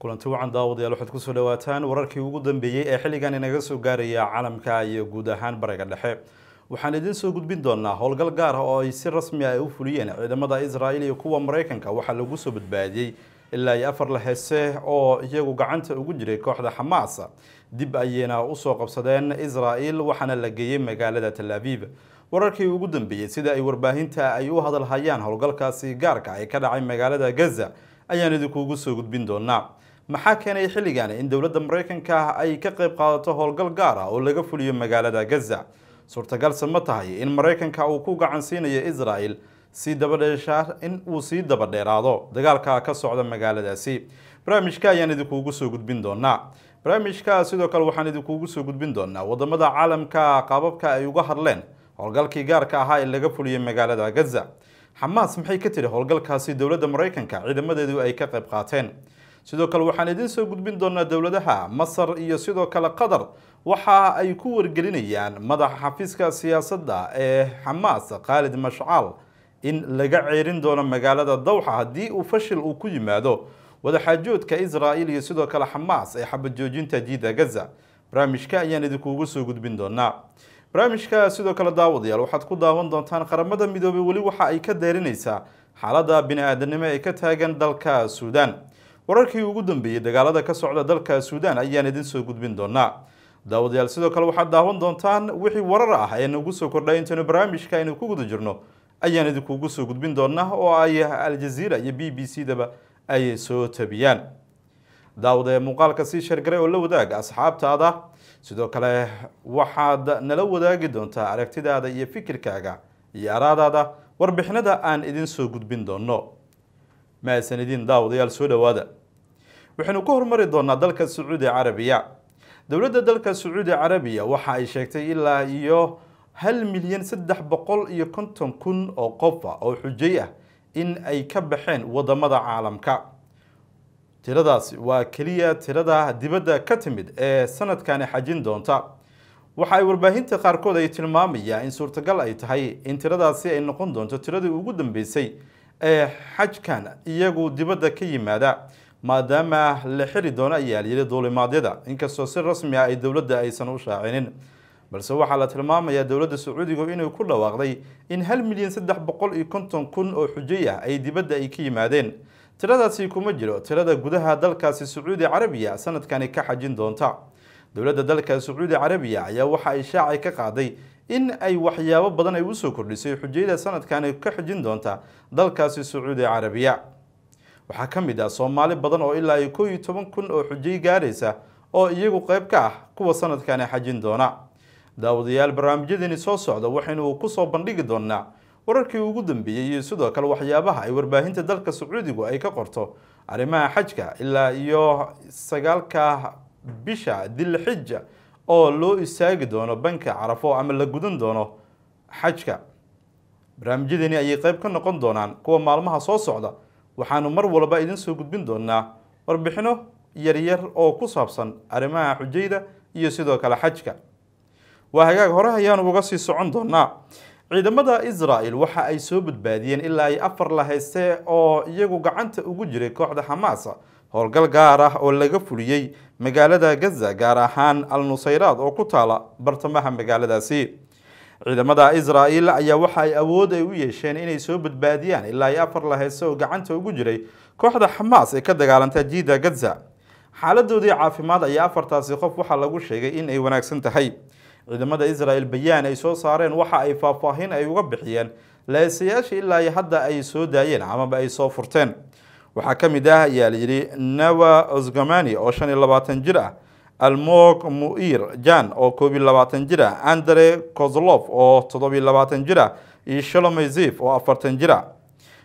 kulanti wacan daawad daawadayaal waxaad kusoo dhawaataan wararkii ugu dambeeyey ee xilligan inaga soo gaaraya caalamka iyo guud ahaan bariga dhexe waxaan idiin soo gudbin doonaa howlgal gaar ah oo ay si rasmi ah u fuliyeen ciidamada israa'iil iyo kuwa maraykanka waxaa lagu soo badbaadiyey ilaa iyo afar lahese oo iyagu gacanta ugu jiray kooxda xamaas dib ayeyna usoo qabsadeen israa'iil waxaana la geeyey magaalada tal aviv wararkii ugu dambeeyey sida ay warbaahinta ay u hadal hayaan howlgalkaasi gaarka ay ah ka dhacay magaalada gaza ayaan idinkuugu soo gudbin doonaa maxaa keenay xilligaani in dowladda maraykanka ay ka qayb qaadato howlgal gaar ah oo laga fuliyo magaalada gaza suurtagalse ma tahay in maraykanka uu ku gacan siinayo israel si dabadheeshaa in uu sii dabadheeraado dagaalka ka socda magaaladaasi barnaamijka ayaan idinkuugu soo gudbin doonaa barnaamijka sidoo kale waxaan idinkuugu soo gudbin doonaa wadamada caalamka qaababka ay uga hadleen howlgalkii gaarka ahaa ee laga fuliyey magaalada gaza xamaas maxay ka tiri howlgalkaasi dowladda maraykanka ciidamadeedu ay ka qayb qaateen sidoo kale waxaan idiin soo gudbin doonaa dowladaha masar iyo sidoo kale qatar waxa ay ku wargelinayaan madaxa xafiiska siyaasadda ee xamaas khaalid mashcaal in laga ceerin doono magaalada dowxa haddii uu fashil uu ku yimaado wadaxaajoodka israa'il iyo sidoo kale xamaas ee xabajoojinta diida gaza barnaamijka ayaan idinkuugu soo gudbin doonaa barnaamijka sidoo kale daawadayaal waxaad ku daawan doontaan qaramada midoobay weli waxa ay ka deerinaysaa xaaladda bini-aadanimo ee ka taagan dalka suudaan wararkii ugu dambeeyey dagaalada ka socda dalka suudaan ayaan idin soo gudbin doonaa daawadayaal sidoo kale waxaad daawan doontaan wixii warar ah ee nagu soo kordhay intaynu barnaamijka aynu ku guda jirno ayaan idinkugu soo gudbin doonaa oo ay aljaziira iyo b b c daba ay soo tabiyaan daawad ee muuqaalka sii sheergaray oo la wadaaga asxaabtaada sidoo kale waxaad nala wadaagi doontaa aragtidaada iyo fikirkaaga iyo araadaada warbixinada aan idin soo gudbin doonno ma aysan idin daawadayaal soo dhowaada waxaynu ka horumari doonaa dalka sacuudi carabiya dowladda dalka sacuudi carabiya waxa ay sheegtay ilaa iyo hal milyan saddex boqol iyo konton kun oo qofa ah oo xujay ah in ay ka baxeen wadamada caalamka tiradaasi waa keliya tirada dibadda ka timid ee sanadkani xajin doonta waxa ay warbaahinta qaarkood ay tilmaamayaa in suurtagal ay tahay in tiradaasi ay noqon doonto tiradii ugu dambeysay ee xajkan iyagu dibadda ka yimaada maadaama la xiri doono ayaa layidhi duulimaadyada inkastoo si rasmi ah ay dowladda aysan u shaacinin balse waxaa la tilmaamayaa dowladda sacuudigu inuu ku dhawaaqday in hal milyan saddex boqol iyo konton kun oo xujay ah ay dibadda ay ka yimaadeen tiradaasi kuma jiro tirada gudaha dalkaasi sacuudi carabiya sanadkani ka xajin doonta dowladda dalka sacuudi carabiya ayaa waxa ay shaacay ka qaaday in ay waxyaabo badan ay usoo kordhisay xujayda sanadkani ka xajin doonta dalkaasi sacuudi carabiya waxaa ka mid ah soomaali badan oo ilaa iyo koo iyo toban kun oo xujay gaaraysa oo iyagu qayb ka ah kuwa sanadkani xajin doona daawadayaal barnaamijyadeeni soo socda waxaynu ku soo bandhigi doonaa wararkii ugu dambeeyey iyo sidoo kale waxyaabaha ay warbaahinta dalka sacuudigu ay ka qorto arrimaha xajka ilaa iyo sagaalka bisha dilxija oo loo istaagi doono banka carafo ama la gudan doono xajka barnaamijyadeeni ayay qayb ka noqon doonaan kuwa maalmaha soo socda waxaanu mar walba idin soo gudbin doonaa warbixino yaryar oo ku saabsan arrimaha xujayda iyo sidoo kale xajka waa hagaag hore ayaanu uga sii socon doonaa ciidamada israa'el waxa ay soo badbaadiyeen ilaa ay afar la haystee oo iyagu gacanta ugu jiray kooxda xamaas howlgal gaar ah oo laga fuliyey magaalada gaza gaar ahaan al nusayraad oo ku taala bartamaha magaaladaasi ciidamada israa'il ayaa waxa ay awood ay u yeesheen inay soo badbaadiyaan ilaa iyo afar laheyse oo gacanta ugu jiray kooxda xamaas ee ka dagaalanta jiida gaza xaaladoodii caafimaad ayaa afartaasi qof waxaa lagu sheegay in ay wanaagsan tahay ciidamada israa'il bayaan ay soo saareen waxa ay faahfaahin ay uga bixiyeen laheesayaasha ilaa iyo hadda ay soo daayeen amaba ay soo furteen waxaa ka mid ah ayaa layidhi nawa osgamani oo shan iyo labaatan jir ah almog muir jan oo koob iyo labaatan jira andre kozlof oo toddobiyo labaatan jira ah iyo shalomey zif oo afartan jira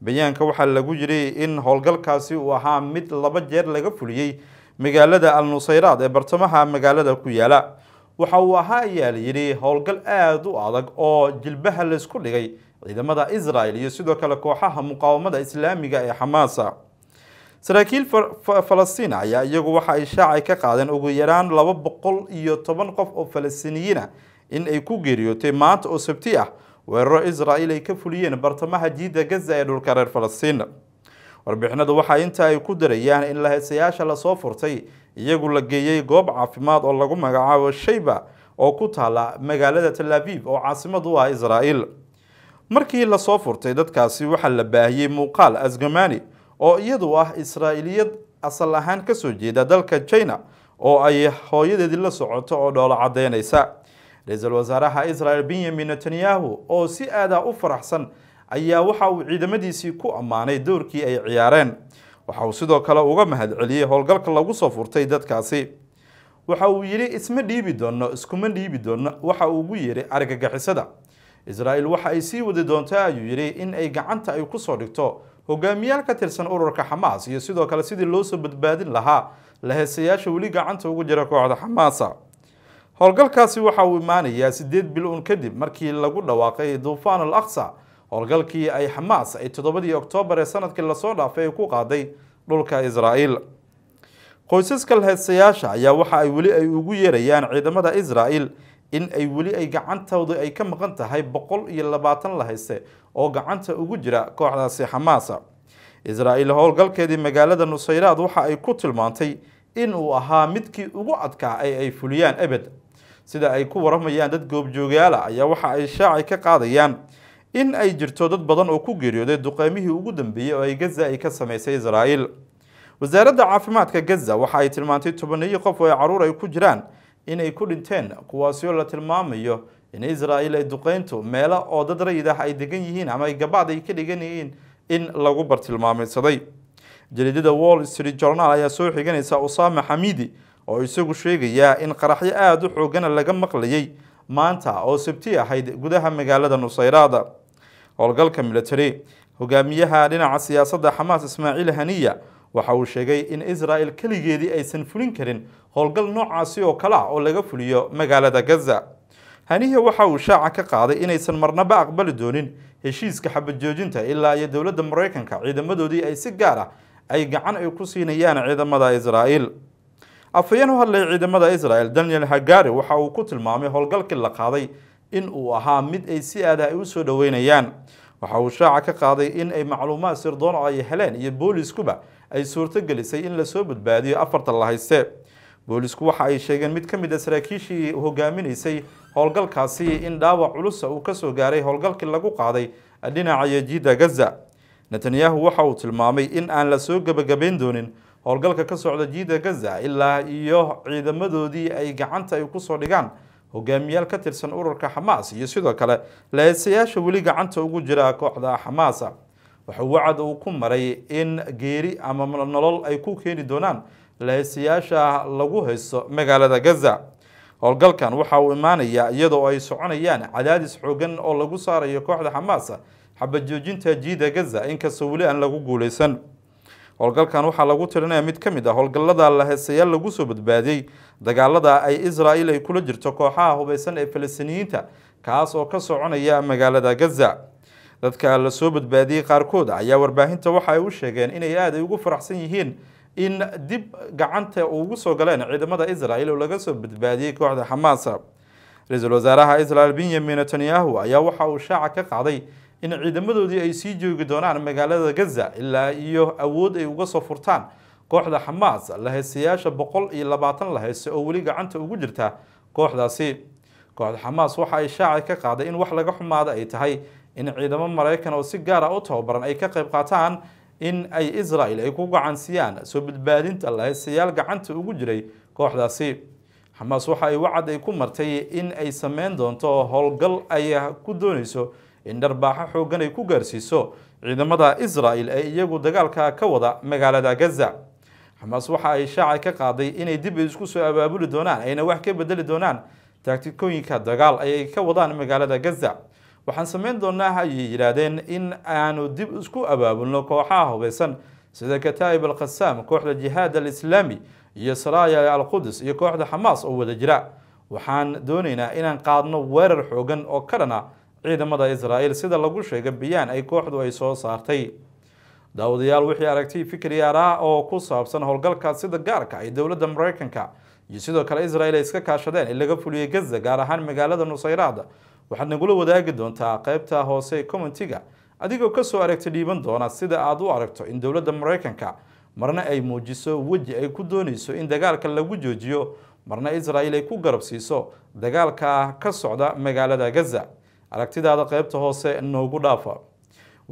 bayaanka waxaa lagu yiri in howlgalkaasi uu ahaa mid laba jeer laga fuliyey magaalada al nusayraad ee bartamaha magaalada ku yaala waxa uu ahaa ayaa la yidhi howlgal aada u adag oo jilbaha laysku dhigay ciidamada israel iyo sidoo kale kooxaha muqaawamada islaamiga ee xamaasa saraakiil falastiin ayaa iyagu waxa ay shaacay ka qaadeen ugu yaraan laba boqol iyo toban qof oo falastiiniyiin ah in ay ku geeriyootay maanta oo sabti ah weeraro israa'iil ay ka fuliyeen bartamaha jiidda gaza ee dhulka reer falastiin warbixinadu waxaa inta ay ku darayaan in lahaysayaasha lasoo furtay iyagu la geeyey goob caafimaad oo lagu magacaabo shayba oo ku taala magaalada tel aviv oo caasimad u ah israa'iil markii lasoo furtay dadkaasi waxaa la baahiyey muuqaal asgamani oo iyadu ah israa'iliyad asal ahaan ka soo jeeda dalka china oo ay hooyadeedii la socoto oo dhoolo caddaynaysa ra-iisul wasaaraha israel benyamin netanyahu oo si aada u faraxsan ayaa waxa uu ciidamadiisii ku ammaanay doorkii ay ciyaareen waxa uu sidoo kale uga mahadceliyey howlgalka lagu soo furtay dadkaasi waxa uu yidhi isma dhiibi doono iskuma dhiibi doono waxa uu ugu yeedhay argagixisada israa'il waxa ay sii wadi doontaa ayuu yidhi in ay gacanta ay ku soo dhigto hogaamiyaal ka tirsan ururka xamaas iyo sidoo kale sidii loosoo badbaadin lahaa la heesayaasha weli gacanta ugu jira kooxda xamaasa howlgalkaasi waxa uu imaanayaa sideed bil uun kadib markii lagu dhawaaqay duufaan al aksa howlgalkii ay xamaas ay toddobadii oktoobar ee sanadkii lasoo dhaafay ay ku qaaday dhulka israa'iil qoysaska laheesayaasha ayaa waxa ay weli ay ugu yeerayaan ciidamada israa'il in ay weli ay gacantoodu ay ka maqan tahay boqol iyo labaatan lahayse oo gacanta ugu jira kooxdaasi xamaasa israa'iil howlgalkeedii magaalada nusayraad waxa ay ku tilmaantay in uu ahaa midkii ugu adkaa ee ay fuliyaan ebed sida ay ku waramayaan dad goobjoogayaala ah ayaa waxa ay shaacay ka qaadayaan in ay jirto dad badan oo ku geeriyooday duqeymihii ugu dambeeyey oo ay gaza ay ka samaysay israa'iil wasaaradda caafimaadka gaza waxa ay tilmaantay tobaniyo qof oo ay caruur ay ku jiraan inay ku dhinteen kuwaasi la tilmaamayo in israa'iil ay duqeyntu meelo oo dad rayid ah ay degan yihiin ama ay gabaad ay ka dhigan yihiin in lagu bartilmaamaysaday jariidada wall street journal ayaa soo xiganaysa usaama xamiidi oo isagu sheegayaa in qaraxyo aada u xoogana laga maqlayay maanta oo sabti ahayd gudaha magaalada nusayraada howlgalka military hogaamiyaha dhinaca siyaasadda xamaas ismaaciil haniya waxa uu sheegay in israa'el keligeedii aysan fulin karin howlgal noocaasi oo kale ah oo laga fuliyo magaalada gaza hanihe waxa uu shaaca ka qaaday inaysan marnaba aqbali doonin heshiiska xabajoojinta ilaa iyo dowladda maraykanka ciidamadoodii ay si gaar ah ay gacan ay ku siinayaan ciidamada israa'el afhayeen u hadlay ciidamada israa'el daniel hagari waxa uu ku tilmaamay howlgalkii la qaaday in uu ahaa mid ay si aada ay ah u soo dhoweynayaan waxa uu shaaca ka qaaday in ay macluumaad sirdoon ay heleen iyo booliiskuba ay suurto gelisay in lasoo badbaadiyo afarta la hayste booliisku waxa ay sheegeen mid ka mid a ah saraakiishii hogaaminaysay howlgalkaasi in dhaawac culusa ah uu kasoo gaaray howlgalkii lagu qaaday dhinaca yejiida gaza netanyahu waxa uu tilmaamay in aan la soo gebagabayn doonin howlgalka ka socda jiida gaza ilaa iyo ciidamadoodii ay gacanta ay ku soo dhigaan hogaamiyaal ka tirsan ururka xamaas iyo sidoo kale laheesayaasha weli gacanta ugu jira kooxda xamaasa wuxuu wacad uu ku maray in geeri ama nolol ay ku keeni doonaan lahaysayaasha lagu haysto magaalada gaza howlgalkan waxa uu imaanayaa iyadoo ay soconayaan cadaadis xoogan oo lagu saarayo kooxda xamaas xabajoojinta jiida gaza inkastoo weli aan lagu guuleysan howlgalkan waxaa lagu tirinaya mid ka mid ah howlgallada lahaysayaal lagu soo badbaadiyey dagaalada ay israa'il ay kula jirto kooxaha hubeysan ee falastiiniyiinta kaas oo ka soconaya magaalada gaza dadka lasoo soo badbaadiyey qaarkood ayaa warbaahinta waxa ay u sheegeen inay aad ugu faraxsan yihiin in dib gacanta ugu soo galeen ciidamada israel oo laga soo badbaadiyey kooxda xamaasa ra-iisul wasaaraha israel benyamin netanyahu ayaa waxa uu shaaca ka qaaday in ciidamadoodii ay sii joogi doonaan magaalada gaza ilaa iyo awood ay uga soo furtaan kooxda xamaas laheysayaasha boqol iyo labaatan laheyse oo weli gacanta ugu jirta kooxdaasi kooxda xamaas waxa ay shaaca ka qaaday in wax laga xumaada ay tahay in ciidamo maraykan oo si gaara ah u tababaran ay ka qayb qaataan in ay israel ay ku gacansiyaan soo badbaadinta lahaysayaal gacanta ugu jiray kooxdaasi xamaas waxa ay wacad ay ku martay in ay sameyn doonto howlgal ay ku dooneyso in dharbaaxo xoogan ay ku gaarsiiso ciidamada israel ee iyagu dagaalka ka wada magaalada gaza xamaas waxa ay shaaca ka qaaday inay dib ay isku soo abaabuli doonaan ayna wax ka bedeli doonaan taagtikooyinka dagaal ayay ka wadaan magaalada gaza waxaan samayn doonaa hayay yidhaahdeen in aanu dib isku abaabulno kooxaha hubeysan sida kataa'ib alqasaam kooxda jihaad alislaami iyo saraaya alqudus iyo kooxda xamaas oo wada jira waxaan doonaynaa inaan qaadno weerar xoogan oo ka dhana ciidamada israa'iil sida lagu sheega bayaan ay kooxdu ay soo saartay daawadayaal wixii aragtiy fikri araah oo ku saabsan howlgalka sida gaarka ay dowladda mareykanka iyo sidoo kale israel ay iska kaashadeen in laga fuliyay gaza gaar ahaan magaalada nusayraad waxaad nagula wadaagi doontaa qaybta hoose ee commentiga adigoo soo aragta dhiiban doona sida aad u aragto in dowladda maraykanka marna ay muujiso weji ay ku doonayso in dagaalka lagu joojiyo marna israa'iil ay ku garab siiso dagaalka ka socda magaalada gaza aragtidaada qaybta hoose noogu dhaafo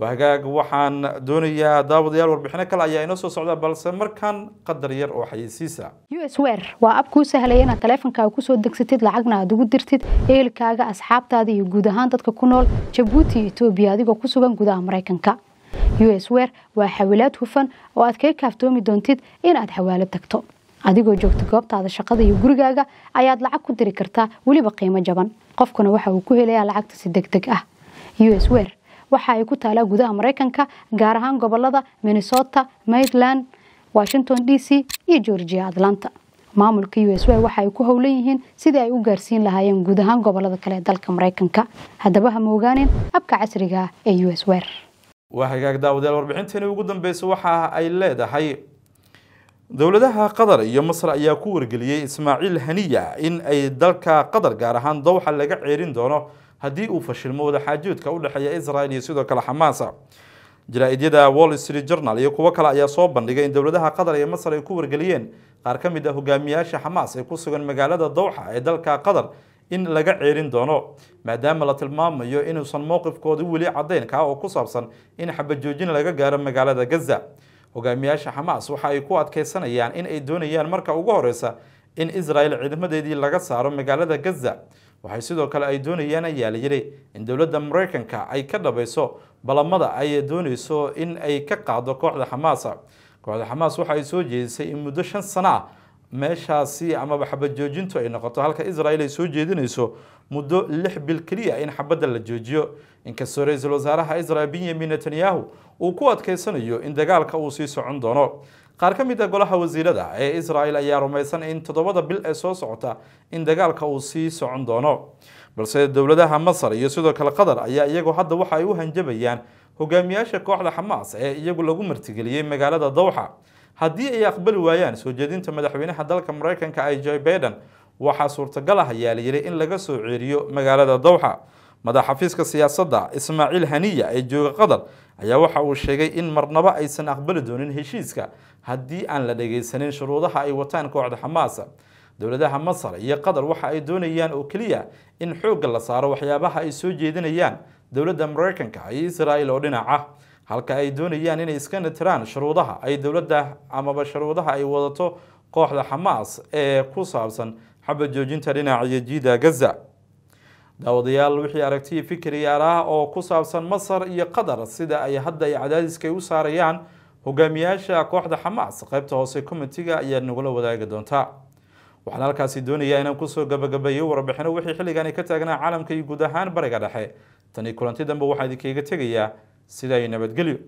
hagaag waxaan doonayaa daawadayaal warbixino kale ayaa inoo soo socda balse markan qadar yar oo xayeysiisa u s wer waa ab kuu sahlaya inaad taleefonkaaga kusoo degsatid lacagna aad ugu dirtid ehelkaaga asxaabtaada iyo guud ahaan dadka ku nool jabuuti iyo etoobiya adigoo ku sugan gudaha maraykanka u s wer waa xawilaad hufan oo aad kaga kaaftoomi doontid inaad xawaalo tagto adigoo joogta goobtaada shaqada iyo gurigaaga ayaad lacag ku diri kartaa weliba qiimo jaban qofkuna waxa uu ku helayaa lacagta si deg deg ah us wer waxa ay ku taalaa gudaha maraykanka gaar ahaan gobolada minnesota maryland washington d c iyo georgia atlanta maamulka u s y waxa ay ku howlan yihiin sidii ay u gaarsiin lahaayeen guud ahaan gobolada kale ee dalka maraykanka haddaba ha moogaanin abka casriga ah ee u s wer waa hagaag daawadeel warbixinteeni ugu dambeysa waxa ay leedahay dowladaha qatar iyo masar ayaa ku wargeliyey ismaaciil haniya in ay dalka qatar gaar ahaan dowxa laga ceerin doono haddii uu fashilmo wadaxaajoodka udhexeeya israel iyo sidoo kale xamaasa jaraa-idyada wall street journal iyo kuwo kale ayaa soo bandhigay in dowladaha qatar iyo masar ay ku wargeliyeen qaar ka mid ah hogaamiyaasha xamaas ee ku sugan magaalada dowxa ee dalka qatar in laga ceerin doono maadaama la tilmaamayo inuusan mowqifkoodu weli caddayn kaa ah oo ku saabsan in xabajoojin laga gaaro magaalada gaza hogaamiyaasha xamaas waxa ay ku adkaysanayaan in ay doonayaan marka ugu horeysa in israel ciidamadeedii laga saaro magaalada gaza waxay sidoo kale ay doonayaan ayaa layidhi in dowladda maraykanka ay ka dhabayso balamada ay doonayso in ay ka qaado kooxda xamaasa kooxda xamaas waxa ay soo jeedisay in muddo shan sano ah meeshaasi amaba xabad joojintu ay noqoto halka israel ay soo jeedinayso muddo lix bil keliya in xabadda la joojiyo inkastoo ra-iisul wasaaraha israel benyamin netanyahu uu ku adkeysanayo in dagaalka uu sii socon doono qaar ka mid a ah golaha wasiirada ee israel ayaa rumaysan in toddobada bil ee soo socota in dagaalka uu sii socon doono balse dowladaha masar iyo sidoo kale qatar ayaa iyagu hadda waxa ay u hanjabayaan hogaamiyaasha kooxda xamaas ee iyagu lagu martigeliyey magaalada dowxa haddii ay aqbali waayaan soo jeedinta madaxweynaha dalka maraykanka ee joe baiden waxaa suurtagal ah ayaa la yidhi in laga soo ceeriyo magaalada dowxa madax xafiiska siyaasadda ismaaciil haniya ee jooga qatar ayaa waxa uu sheegay in marnaba aysan aqbali doonin heshiiska haddii aan la dhagaysanin shuruudaha ay wataan kooxda xamaas dowladaha masar iyo qatar waxa ay doonayaan oo keliya in xoogga la saaro waxyaabaha ay soo jeedinayaan dowladda mareykanka iyo israa'il oo dhinaca halka ay doonayaan inay iska nitiraan shuruudaha ay dowladda amaba shuruudaha ay wadato kooxda xamaas ee ku saabsan xaba joojinta dhinaca iyo jiida gaza daawadayaal wixii aragtiya fikriyaal ah oo ku saabsan masar iyo qatar sida ay hadda ay cadaadiska u saarayaan hogaamiyaasha kooxda xamaas qaybta hoose komitiga ayaa nagula wadaagi doontaa waxaan halkaasi doonayaa inaan kusoo gabagabeeyo warbixino wixii xilligaani ka taagnaa caalamka iyo guud ahaan bariga dhexe tanii kulanti danbe waxaa idinkaga tegayaa sidaa iyo nabadgelyo